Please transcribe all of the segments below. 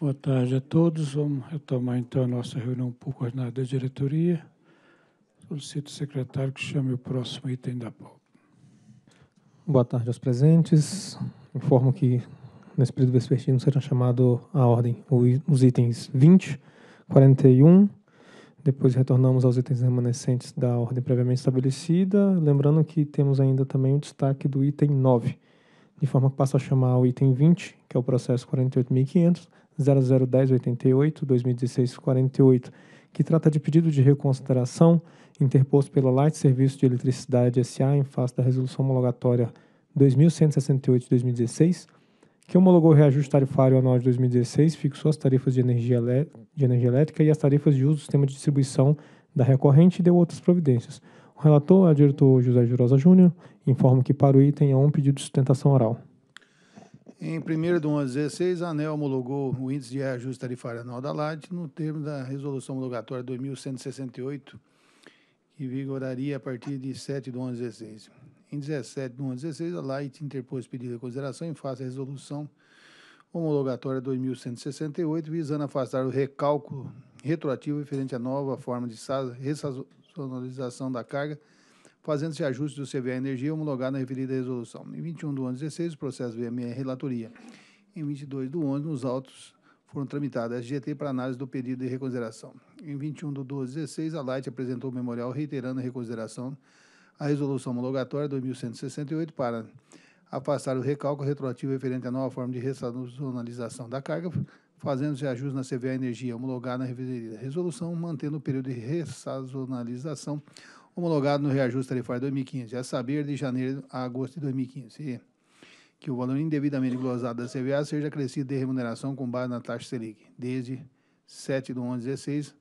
Boa tarde a todos. Vamos retomar então a nossa reunião por coordenada da diretoria. Solicito o secretário que chame o próximo item da pauta. Boa tarde aos presentes. Informo que nesse período vespertino serão chamados à ordem os itens 20, 41. Depois retornamos aos itens remanescentes da ordem previamente estabelecida. Lembrando que temos ainda também o destaque do item 9, de forma que passo a chamar o item 20, que é o processo 48.500, 001088, 2016 48, que trata de pedido de reconsideração interposto pela Light Serviço de Eletricidade SA em face da resolução homologatória 2168 2016, que homologou o reajuste tarifário anual de 2016, fixou as tarifas de energia, de energia elétrica e as tarifas de uso do sistema de distribuição da recorrente e deu outras providências. O relator, é o diretor José Jurosa Júnior, informa que para o item há um pedido de sustentação oral. Em 1 de 11 16, a ANEL homologou o índice de reajuste tarifário anual da LAD no termo da Resolução Homologatória 2168, que vigoraria a partir de 7 de 11 16. Em 17 de 11 16, a LAIT interpôs pedido de consideração em face à Resolução Homologatória 2168, visando afastar o recálculo retroativo referente à nova forma de ressazonalização da carga fazendo se ajuste do CVA Energia homologado na referida resolução. Em 21 do ano 16, o processo minha Relatoria. Em 22 do 11, os autos foram tramitados a SGT para análise do pedido de reconsideração. Em 21 do 12 16, a Light apresentou o memorial reiterando a reconsideração à resolução homologatória 2168 para afastar o recalco retroativo referente à nova forma de restacionalização da carga, fazendo-se ajuste na CVA Energia homologada na referida resolução, mantendo o período de ressazonalização homologado no reajuste tarifário 2015, a é saber, de janeiro a agosto de 2015. E que o valor indevidamente glosado da CVA seja acrescido de remuneração com base na taxa Selic, desde 7 de 11 de 16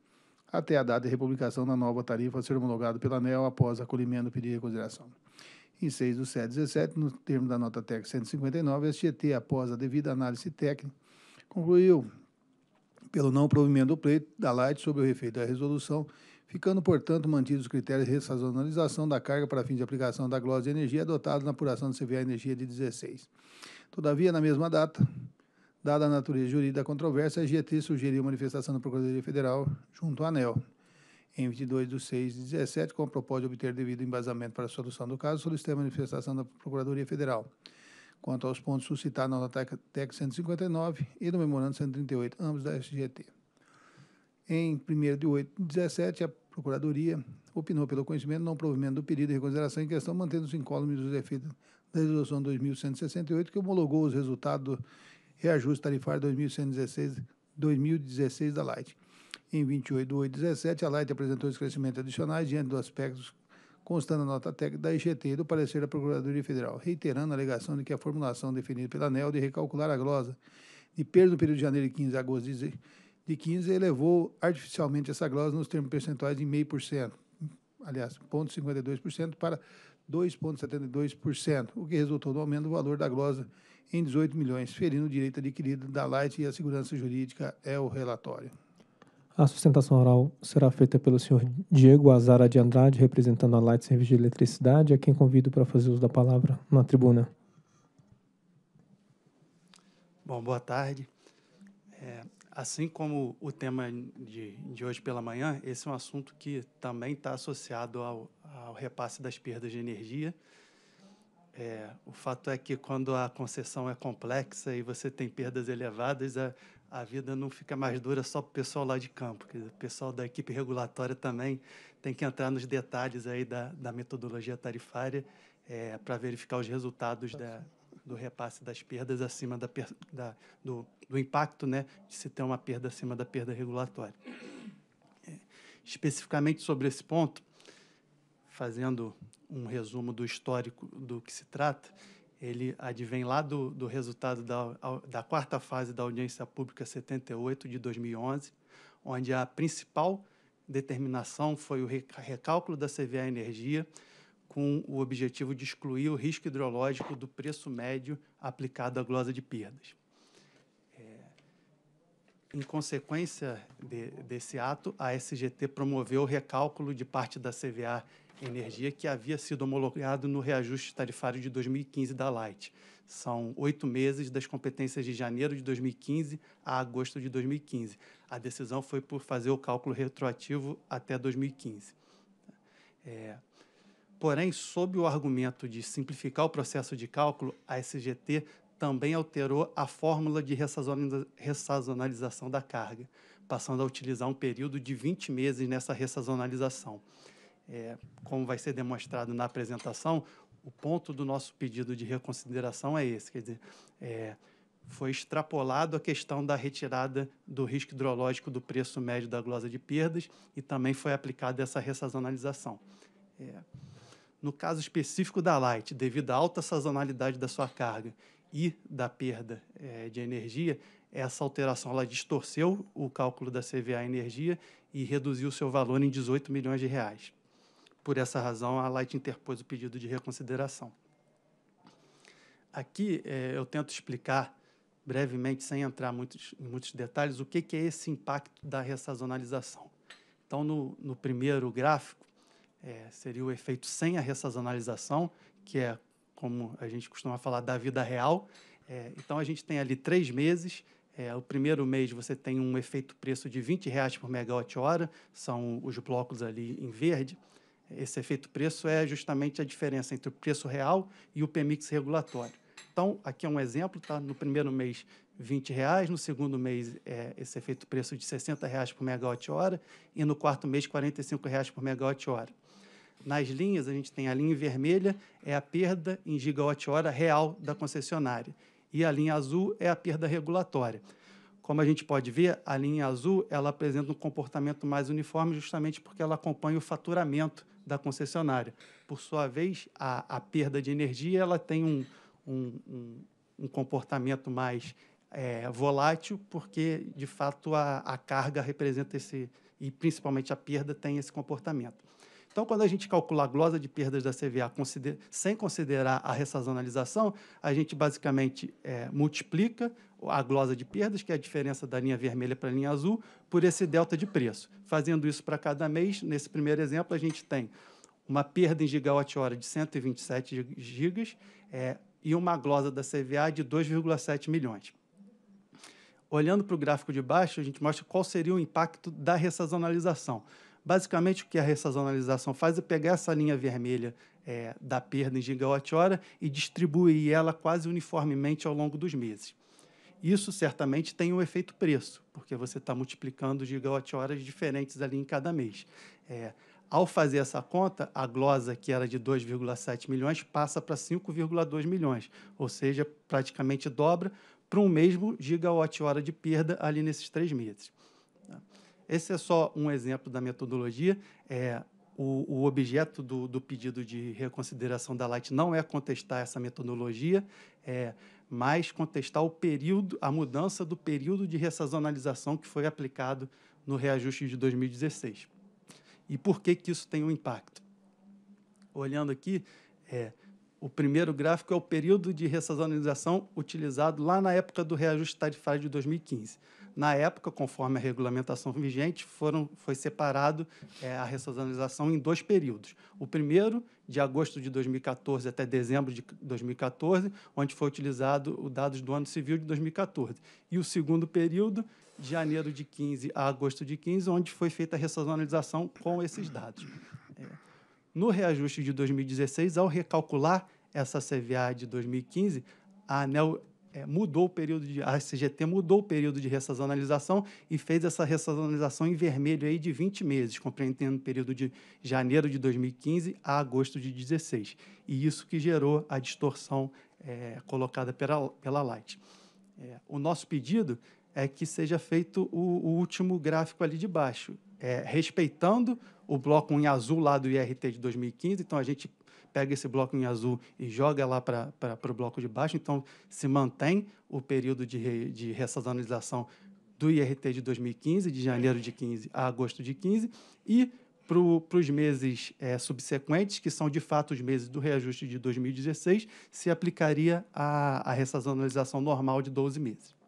até a data de republicação da nova tarifa a ser homologado pela ANEL após acolhimento do pedido de reconsideração. Em 6 do 7 17, no termo da nota TEC 159, a SGT, após a devida análise técnica, concluiu pelo não provimento do pleito da Light sobre o refeito da resolução ficando, portanto, mantidos os critérios de ressazonalização da carga para fins de aplicação da glosa de energia adotados na apuração do CVA Energia de 16. Todavia, na mesma data, dada a natureza jurídica da controvérsia, a GT sugeriu manifestação da Procuradoria Federal junto à ANEL, em 22 de 6 de 17, com a proposta de obter devido embasamento para a solução do caso, solicitando a manifestação da Procuradoria Federal quanto aos pontos suscitados na nota TEC 159 e no memorando 138, ambos da SGT. Em 1 de 8 de 17, a Procuradoria opinou pelo conhecimento não provimento do pedido de reconsideração em questão, mantendo-se incólumes os efeitos da Resolução 2168, que homologou os resultados do reajuste tarifário 2016 da Light. Em 28 de 8 de 17, a Light apresentou esclarecimentos adicionais diante dos aspectos constando a nota técnica da IGT e do parecer da Procuradoria Federal, reiterando a alegação de que a formulação definida pela ANEL de recalcular a glosa de perda no período de janeiro de 15 a agosto de de 15 elevou artificialmente essa glosa nos termos percentuais em meio por cento, aliás, 0,52% para 2,72%, o que resultou no aumento do valor da glosa em 18 milhões, ferindo o direito adquirido da Light e a segurança jurídica é o relatório. A sustentação oral será feita pelo senhor Diego Azara de Andrade, representando a Light Serviço de Eletricidade, a quem convido para fazer uso da palavra na tribuna. Bom, boa tarde. É, Assim como o tema de, de hoje pela manhã, esse é um assunto que também está associado ao, ao repasse das perdas de energia. É, o fato é que quando a concessão é complexa e você tem perdas elevadas, a, a vida não fica mais dura só para o pessoal lá de campo. O pessoal da equipe regulatória também tem que entrar nos detalhes aí da, da metodologia tarifária é, para verificar os resultados da, do repasse das perdas acima da, da do, do, impacto né, de se ter uma perda acima da perda regulatória. É, especificamente sobre esse ponto, fazendo um resumo do histórico do que se trata, ele advém lá do, do resultado da, da quarta fase da audiência pública 78 de 2011, onde a principal determinação foi o recálculo da CVA Energia com o objetivo de excluir o risco hidrológico do preço médio aplicado à glosa de perdas. É, em consequência de, desse ato, a SGT promoveu o recálculo de parte da CVA Energia que havia sido homologado no reajuste tarifário de 2015 da Light. São oito meses das competências de janeiro de 2015 a agosto de 2015. A decisão foi por fazer o cálculo retroativo até 2015. É, Porém, sob o argumento de simplificar o processo de cálculo, a SGT também alterou a fórmula de ressazonalização da carga, passando a utilizar um período de 20 meses nessa ressazonalização. É, como vai ser demonstrado na apresentação, o ponto do nosso pedido de reconsideração é esse, quer dizer, é, foi extrapolado a questão da retirada do risco hidrológico do preço médio da glosa de perdas e também foi aplicada essa ressazonalização. É no caso específico da Light, devido à alta sazonalidade da sua carga e da perda é, de energia, essa alteração ela distorceu o cálculo da CVA Energia e reduziu o seu valor em 18 milhões de reais. Por essa razão, a Light interpôs o pedido de reconsideração. Aqui é, eu tento explicar brevemente, sem entrar muitos, em muitos detalhes, o que, que é esse impacto da ressazonalização. Então, no, no primeiro gráfico, é, seria o efeito sem a ressazonalização, que é como a gente costuma falar da vida real. É, então a gente tem ali três meses. É, o primeiro mês você tem um efeito preço de 20 reais por megawatt-hora, são os blocos ali em verde. Esse efeito preço é justamente a diferença entre o preço real e o PMIX regulatório. Então, aqui é um exemplo, tá? No primeiro mês, 20 reais, no segundo mês, é, esse efeito preço de 60 reais por megawatt-hora e no quarto mês, 45 reais por megawatt-hora. Nas linhas, a gente tem a linha vermelha, é a perda em gigawatt-hora real da concessionária. E a linha azul é a perda regulatória. Como a gente pode ver, a linha azul ela apresenta um comportamento mais uniforme justamente porque ela acompanha o faturamento da concessionária. Por sua vez, a, a perda de energia ela tem um, um, um, um comportamento mais é, volátil porque, de fato, a, a carga representa esse, e principalmente a perda tem esse comportamento. Então, quando a gente calcula a glosa de perdas da CVA consider sem considerar a ressazonalização, a gente basicamente é, multiplica a glosa de perdas, que é a diferença da linha vermelha para a linha azul, por esse delta de preço. Fazendo isso para cada mês, nesse primeiro exemplo, a gente tem uma perda em gigawatt-hora de 127 gigas é, e uma glosa da CVA de 2,7 milhões. Olhando para o gráfico de baixo, a gente mostra qual seria o impacto da ressazonalização. Basicamente, o que a ressazonalização faz é pegar essa linha vermelha é, da perda em gigawatt-hora e distribuir ela quase uniformemente ao longo dos meses. Isso certamente tem um efeito preço, porque você está multiplicando gigawatt-horas diferentes ali em cada mês. É, ao fazer essa conta, a glosa, que era de 2,7 milhões, passa para 5,2 milhões, ou seja, praticamente dobra para um mesmo gigawatt-hora de perda ali nesses três meses. Tá? Esse é só um exemplo da metodologia. É, o, o, objeto do, do, pedido de reconsideração da Light não é contestar essa metodologia, é, mas contestar o período, a mudança do período de ressazonalização que foi aplicado no reajuste de 2016. E por que, que isso tem um impacto? Olhando aqui, é, o primeiro gráfico é o período de ressazonalização utilizado lá na época do reajuste tarifário de 2015. Na época, conforme a regulamentação vigente, foram, foi separado é, a ressazonalização em dois períodos. O primeiro, de agosto de 2014 até dezembro de 2014, onde foi utilizado os dados do ano civil de 2014. E o segundo período, de janeiro de 15 a agosto de 15, onde foi feita a ressazonalização com esses dados. É. No reajuste de 2016, ao recalcular essa CVA de 2015, a ANEL é, mudou o período de a CGT mudou o período de ressazonalização e fez essa ressazonalização em vermelho aí de 20 meses, compreendendo o período de janeiro de 2015 a agosto de 16. E isso que gerou a distorção é, colocada pela, pela Light. É, o nosso pedido é que seja feito o, o último gráfico ali de baixo, é, respeitando o bloco em azul lá do IRT de 2015, então a gente pega esse bloco em azul e joga lá para o bloco de baixo, então se mantém o período de, re, de ressazonalização do IRT de 2015, de janeiro de 15 a agosto de 15, e para os meses é, subsequentes, que são de fato os meses do reajuste de 2016, se aplicaria a, a ressazonalização normal de 12 meses.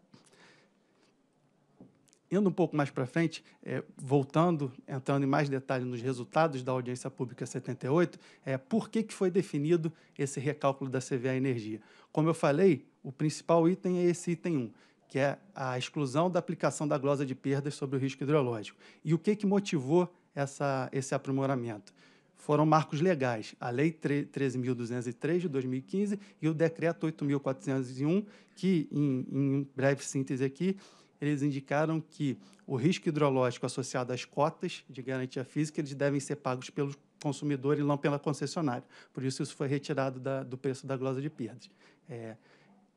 Indo um pouco mais para frente, é, voltando, entrando em mais detalhes nos resultados da audiência pública 78, é, por que, que foi definido esse recálculo da CVA Energia? Como eu falei, o principal item é esse item 1, que é a exclusão da aplicação da glosa de perdas sobre o risco hidrológico. E o que, que motivou essa, esse aprimoramento? Foram marcos legais, a Lei 13.203 de 2015 e o Decreto 8.401, que, em, em breve síntese aqui, eles indicaram que o risco hidrológico associado às cotas de garantia física eles devem ser pagos pelo consumidor e não pela concessionária. Por isso, isso foi retirado da, do preço da glosa de perdas. É,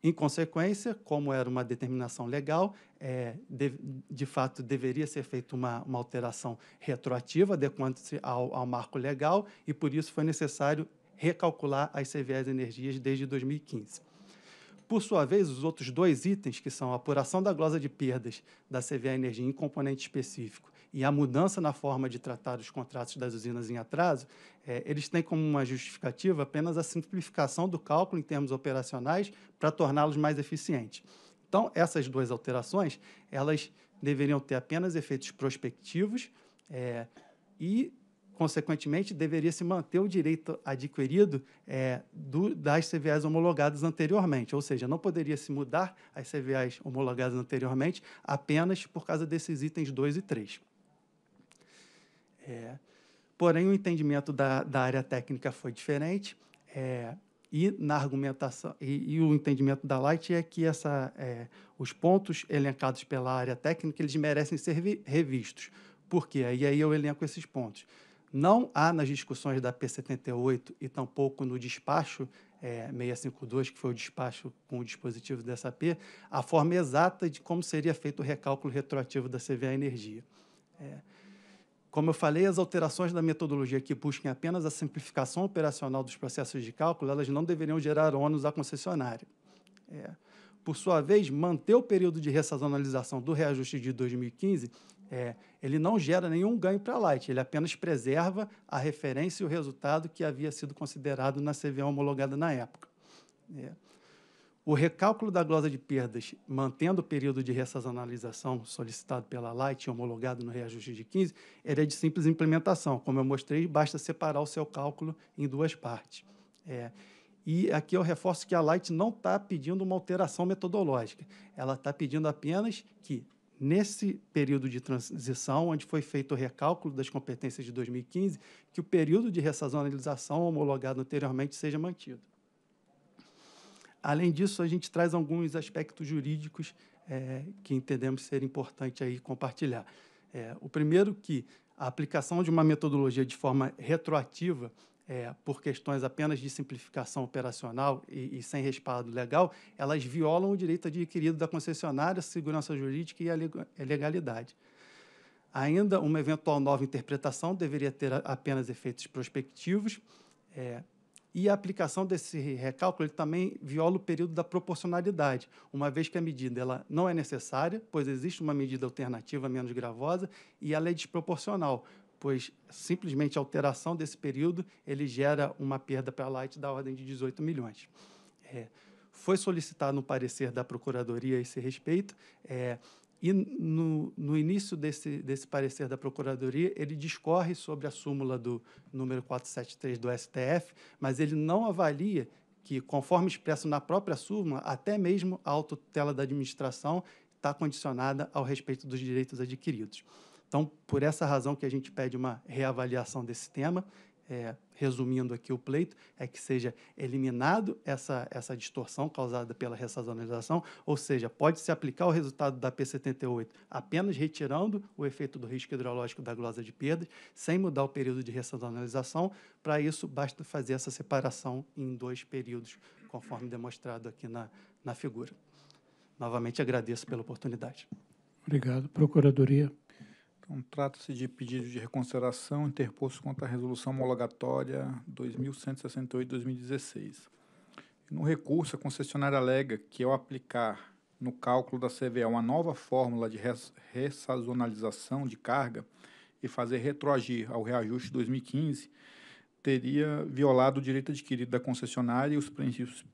em consequência, como era uma determinação legal, é, de, de, fato deveria ser feita uma, uma alteração retroativa, adequando-se ao, ao marco legal, e por isso foi necessário recalcular as CVEs energias desde 2015. Por sua vez, os outros dois itens, que são a apuração da glosa de perdas da CVA Energia em componente específico e a mudança na forma de tratar os contratos das usinas em atraso, é, eles têm como uma justificativa apenas a simplificação do cálculo em termos operacionais para torná-los mais eficientes. Então, essas duas alterações, elas deveriam ter apenas efeitos prospectivos é, e consequentemente, deveria se manter o direito adquirido é, do, das CVAs homologadas anteriormente, ou seja, não poderia se mudar as CVAs homologadas anteriormente apenas por causa desses itens 2 e 3. É, porém, o entendimento da, da, área técnica foi diferente é, e na argumentação e, e, o entendimento da Light é que essa, é, os pontos elencados pela área técnica eles merecem ser revistos. Por quê? E aí eu elenco esses pontos não há nas discussões da P78 e tampouco no despacho é, 652, que foi o despacho com o dispositivo dessa P, a forma exata de como seria feito o recálculo retroativo da CVA Energia. É, como eu falei, as alterações da metodologia que busquem apenas a simplificação operacional dos processos de cálculo, elas não deveriam gerar ônus à concessionária. É por sua vez, manter o período de ressazonalização do reajuste de 2015, é, ele não gera nenhum ganho para a Light, ele apenas preserva a referência e o resultado que havia sido considerado na CVA homologada na época. É. O recálculo da glosa de perdas, mantendo o período de ressazonalização solicitado pela Light e homologado no reajuste de 15, ele é de simples implementação. Como eu mostrei, basta separar o seu cálculo em duas partes. É, e aqui eu reforço que a Light não está pedindo uma alteração metodológica. Ela está pedindo apenas que, nesse período de transição, onde foi feito o recálculo das competências de 2015, que o período de ressazonalização homologado anteriormente seja mantido. Além disso, a gente traz alguns aspectos jurídicos é, que entendemos ser importante aí compartilhar. É, o primeiro que a aplicação de uma metodologia de forma retroativa é, por questões apenas de simplificação operacional e, e, sem respaldo legal, elas violam o direito adquirido da concessionária, segurança jurídica e a legalidade. Ainda, uma eventual nova interpretação deveria ter apenas efeitos prospectivos, é, e a aplicação desse recálculo também viola o período da proporcionalidade, uma vez que a medida ela não é necessária, pois existe uma medida alternativa menos gravosa, e ela é desproporcional, pois simplesmente a alteração desse período ele gera uma perda para a Light da ordem de 18 milhões. É, foi solicitado um parecer da Procuradoria a esse respeito, é, e no, no início desse, desse parecer da Procuradoria, ele discorre sobre a súmula do número 473 do STF, mas ele não avalia que, conforme expresso na própria súmula, até mesmo a autotela da administração está condicionada ao respeito dos direitos adquiridos. Então, por essa razão que a gente pede uma reavaliação desse tema, é, resumindo aqui o pleito, é que seja eliminado essa, essa distorção causada pela ressazonalização, ou seja, pode-se aplicar o resultado da P78 apenas retirando o efeito do risco hidrológico da glosa de perdas, sem mudar o período de ressazonalização. Para isso, basta fazer essa separação em dois períodos, conforme demonstrado aqui na, na figura. Novamente agradeço pela oportunidade. Obrigado. Procuradoria. Então, é trata-se de pedido de reconsideração interposto contra a resolução homologatória 2168-2016. No recurso, a concessionária alega que, ao aplicar no cálculo da CVA uma nova fórmula de ressazonalização de carga e fazer retroagir ao reajuste 2015, teria violado o direito adquirido da concessionária e os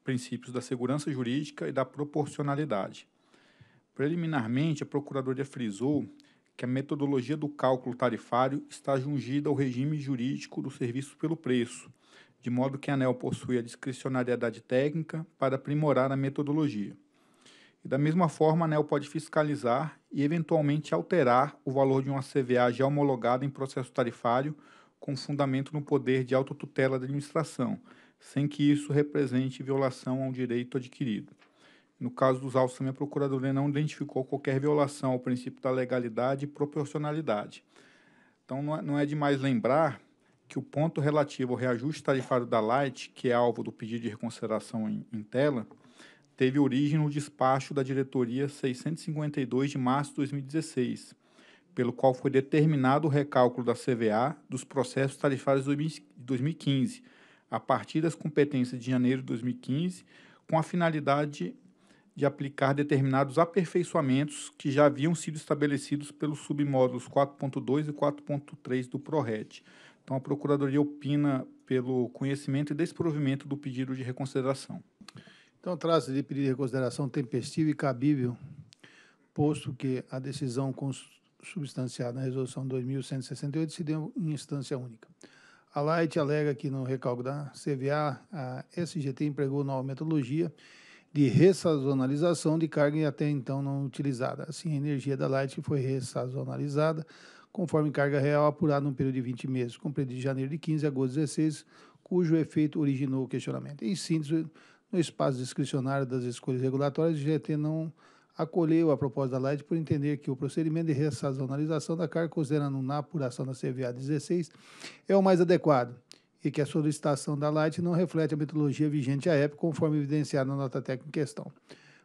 princípios da segurança jurídica e da proporcionalidade. Preliminarmente, a Procuradoria frisou que a metodologia do cálculo tarifário está jungida ao regime jurídico do serviço pelo preço, de modo que a ANEL possui a discricionariedade técnica para aprimorar a metodologia. E da mesma forma, a ANEL pode fiscalizar e eventualmente alterar o valor de uma CVA já homologada em processo tarifário com fundamento no poder de autotutela da administração, sem que isso represente violação ao direito adquirido. No caso dos autos também, a Procuradoria não identificou qualquer violação ao princípio da legalidade e proporcionalidade. Então, é, não é, demais lembrar que o ponto relativo ao reajuste tarifário da Light, que é alvo do pedido de reconsideração em, em tela, teve origem no despacho da diretoria 652 de março de 2016, pelo qual foi determinado o recálculo da CVA dos processos tarifários de 2015, a partir das competências de janeiro de 2015, com a finalidade de aplicar determinados aperfeiçoamentos que já haviam sido estabelecidos pelos submódulos 4.2 e 4.3 do ProRed. Então, a Procuradoria opina pelo conhecimento e desprovimento do pedido de reconsideração. Então, trata-se de pedido de reconsideração tempestivo e cabível, posto que a decisão substanciada na Resolução 2168 se deu em instância única. A Light alega que no recalco da CVA, a SGT empregou nova metodologia de ressazonalização de carga até então não utilizada. Assim, a energia da Light foi ressazonalizada conforme carga real apurada num período de 20 meses, compreendido de janeiro de 15 a agosto de 16, cujo efeito originou o questionamento. Em síntese, no espaço discricionário das escolhas regulatórias, o GT não acolheu a proposta da Light por entender que o procedimento de ressazonalização da carga, considerando na apuração da CVA 16, é o mais adequado e que a solicitação da Light não reflete a metodologia vigente à época, conforme evidenciado na nota técnica em questão.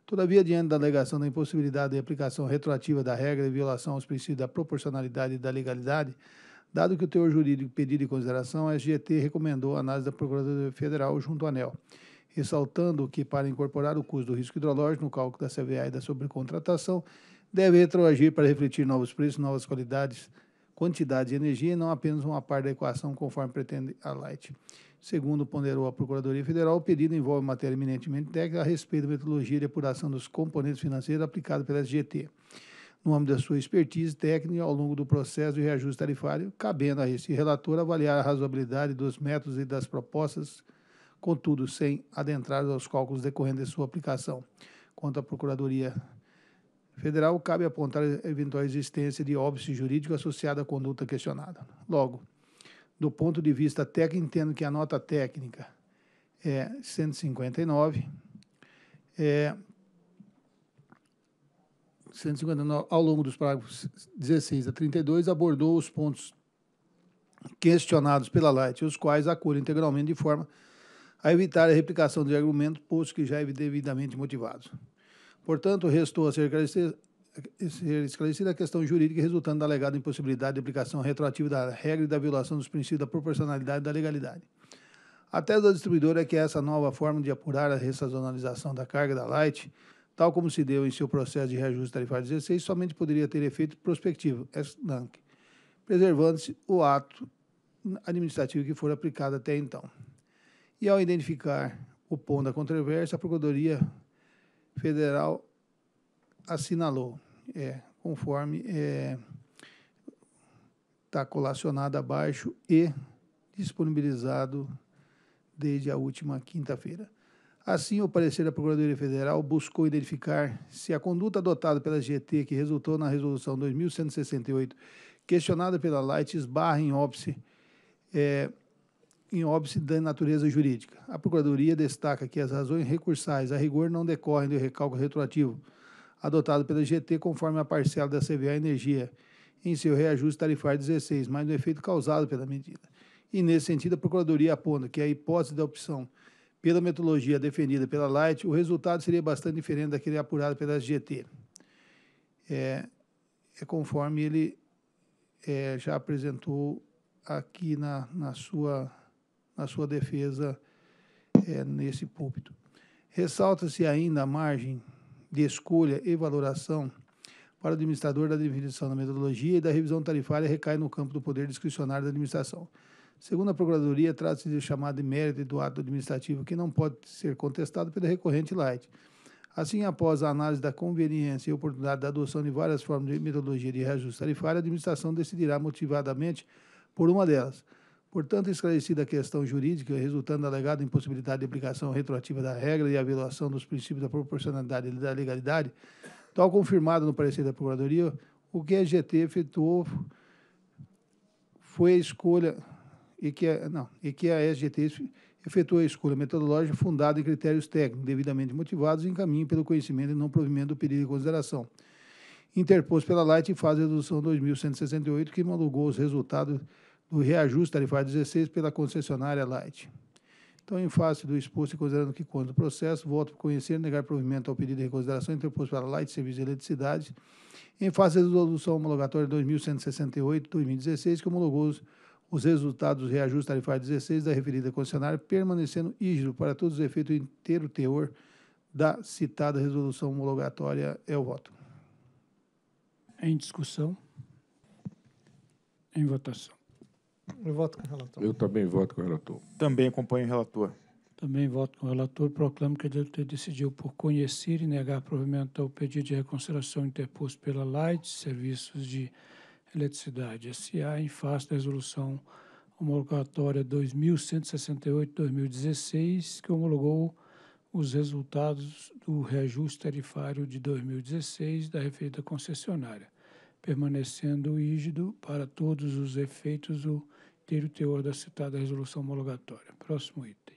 Todavia, diante da alegação da impossibilidade de aplicação retroativa da regra e violação aos princípios da proporcionalidade e da legalidade, dado que o teor jurídico pedido em consideração, a SGT recomendou a análise da Procuradoria Federal junto à ANEL, ressaltando que, para incorporar o custo do risco hidrológico no cálculo da CVA e da sobrecontratação, deve retroagir para refletir novos preços, novas qualidades, quantidade de energia e não apenas uma parte da equação, conforme pretende a Light. Segundo ponderou a Procuradoria Federal, o pedido envolve matéria eminentemente técnica a respeito da metodologia de apuração dos componentes financeiros aplicados pela SGT, no âmbito da sua expertise técnica ao longo do processo de reajuste tarifário, cabendo a esse relator avaliar a razoabilidade dos métodos e das propostas, contudo, sem adentrar aos cálculos decorrentes de sua aplicação. Quanto à Procuradoria federal, cabe apontar a eventual existência de óbice jurídico associado à conduta questionada. Logo, do ponto de vista técnico, entendo que a nota técnica é 159, é 159 ao longo dos parágrafos 16 a 32, abordou os pontos questionados pela Light, os quais acolhe integralmente de forma a evitar a replicação de argumentos, posto que já é devidamente motivados. Portanto, restou a ser esclarecida, a questão jurídica resultando da alegada impossibilidade de aplicação retroativa da regra e da violação dos princípios da proporcionalidade e da legalidade. A tese da distribuidora é que essa nova forma de apurar a ressazonalização da carga da Light, tal como se deu em seu processo de reajuste tarifário 16, somente poderia ter efeito prospectivo, preservando-se o ato administrativo que for aplicado até então. E ao identificar o ponto da controvérsia, a Procuradoria Federal assinalou, é, conforme está é, tá colacionado abaixo e disponibilizado desde a última quinta-feira. Assim, o parecer da Procuradoria Federal buscou identificar se a conduta adotada pela GT, que resultou na Resolução 2168, questionada pela Light, esbarra em óbice é, em óbice da natureza jurídica. A Procuradoria destaca que as razões recursais a rigor não decorrem do recalque retroativo adotado pela GT conforme a parcela da CVA Energia em seu reajuste tarifário 16, mas do efeito causado pela medida. E, nesse sentido, a Procuradoria aponta que a hipótese da opção pela metodologia defendida pela Light, o resultado seria bastante diferente daquele apurado pela SGT. É, é conforme ele é, já apresentou aqui na, na sua na sua defesa é, nesse púlpito. Ressalta-se ainda a margem de escolha e valoração para o administrador da definição da metodologia e da revisão tarifária recai no campo do poder discricionário da administração. Segundo a Procuradoria, trata-se de chamado de mérito do ato administrativo que não pode ser contestado pela recorrente light. Assim, após a análise da conveniência e oportunidade da adoção de várias formas de metodologia de reajuste tarifário, a administração decidirá motivadamente por uma delas. Portanto, esclarecida a questão jurídica resultando da alegada impossibilidade de aplicação retroativa da regra e a violação dos princípios da proporcionalidade e da legalidade, tal confirmado no parecer da Procuradoria, o que a GT efetuou foi a escolha e que a, não, e que a SGT efetuou a escolha metodológica fundada em critérios técnicos devidamente motivados em caminho pelo conhecimento e não provimento do período de consideração, interposto pela Light em fase de resolução 2168, que homologou os resultados do reajuste tarifário 16 pela concessionária Light. Então, em face do exposto e considerando que consta o processo, voto por conhecer negar provimento ao pedido de reconsideração interposto pela Light Serviços de Eletricidade, em face da resolução homologatória 2168-2016, que homologou os, resultados do reajuste tarifário 16 da referida concessionária, permanecendo ígido para todos os efeitos o inteiro teor da citada resolução homologatória. É o voto. Em discussão. Em votação. Eu voto com o relator. Eu também voto com o relator. Também acompanho o relator. Também voto com o relator. Proclamo que a diretoria decidiu por conhecer e negar provimento ao pedido de reconsideração interposto pela Light Serviços de Eletricidade S.A. em face da resolução homologatória 2168-2016, que homologou os resultados do reajuste tarifário de 2016 da referida concessionária, permanecendo rígido para todos os efeitos o ter o teor da citada resolução homologatória. Próximo item.